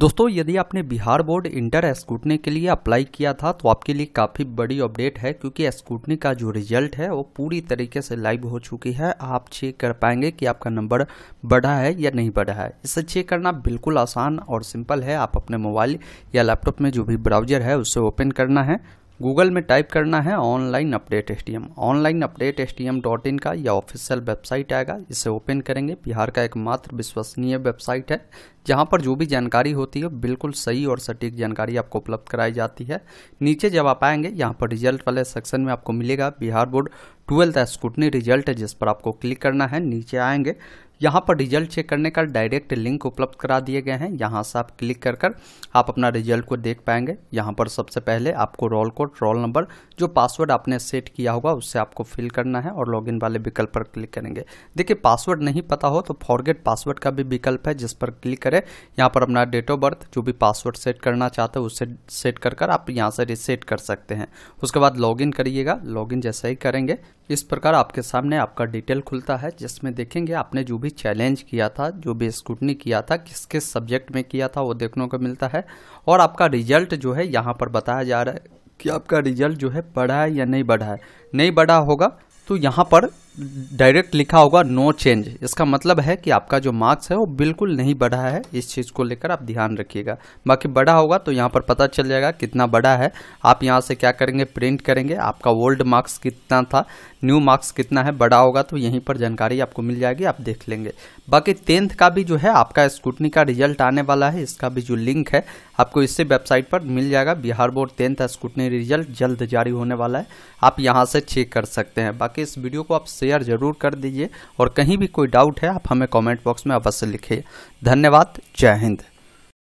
दोस्तों यदि आपने बिहार बोर्ड इंटर स्कूटनी के लिए अप्लाई किया था तो आपके लिए काफ़ी बड़ी अपडेट है क्योंकि स्कूटनी का जो रिजल्ट है वो पूरी तरीके से लाइव हो चुकी है आप चेक कर पाएंगे कि आपका नंबर बढ़ा है या नहीं बढ़ा है इसे चेक करना बिल्कुल आसान और सिंपल है आप अपने मोबाइल या लैपटॉप में जो भी ब्राउजर है उसे ओपन करना है गूगल में टाइप करना है online update S T M online update S T M dot in का यह ऑफिशियल वेबसाइट आएगा इसे ओपन करेंगे बिहार का एकमात्र विश्वसनीय वेबसाइट है जहां पर जो भी जानकारी होती है बिल्कुल सही और सटीक जानकारी आपको उपलब्ध कराई जाती है नीचे जब आप आएंगे यहाँ पर रिजल्ट वाले सेक्शन में आपको मिलेगा Bihar board twelfth scrutiny result है जिस पर आपको क्लिक करना है नीचे आएंगे यहाँ पर रिजल्ट चेक करने का डायरेक्ट लिंक उपलब्ध करा दिए गए हैं यहाँ से आप क्लिक कर कर आप अपना रिजल्ट को देख पाएंगे यहाँ पर सबसे पहले आपको रोल कोड रोल नंबर जो पासवर्ड आपने सेट किया होगा उससे आपको फिल करना है और लॉगिन वाले विकल्प पर क्लिक करेंगे देखिए पासवर्ड नहीं पता हो तो फॉरगेट पासवर्ड का भी विकल्प है जिस पर क्लिक करें यहाँ पर अपना डेट ऑफ बर्थ जो भी पासवर्ड सेट करना चाहते हो उससे सेट कर कर आप यहाँ से रिसेट कर सकते हैं उसके बाद लॉग करिएगा लॉग जैसे ही करेंगे इस प्रकार आपके सामने आपका डिटेल खुलता है जिसमें देखेंगे आपने जो भी चैलेंज किया था जो भी स्कूटनी किया था किस किस सब्जेक्ट में किया था वो देखने को मिलता है और आपका रिजल्ट जो है यहाँ पर बताया जा रहा है कि आपका रिजल्ट जो है बढ़ा है या नहीं बढ़ा है नहीं बढ़ा होगा तो यहाँ पर डायरेक्ट लिखा होगा नो चेंज इसका मतलब है कि आपका जो मार्क्स है वो बिल्कुल नहीं बढ़ा है इस चीज़ को लेकर आप ध्यान रखिएगा बाकी बड़ा होगा तो यहाँ पर पता चल जाएगा कितना बड़ा है आप यहाँ से क्या करेंगे प्रिंट करेंगे आपका ओल्ड मार्क्स कितना था न्यू मार्क्स कितना है बड़ा होगा तो यहीं पर जानकारी आपको मिल जाएगी आप देख लेंगे बाकी टेंथ का भी जो है आपका स्कूटनी का रिजल्ट आने वाला है इसका भी जो लिंक है आपको इससे वेबसाइट पर मिल जाएगा Bihar board tenth scrutiny result जल्द जारी होने वाला है आप यहाँ से चेक कर सकते हैं बाकी इस वीडियो को आप शेयर जरूर कर दीजिए और कहीं भी कोई डाउट है आप हमें कमेंट बॉक्स में अवश्य लिखिए धन्यवाद जय हिंद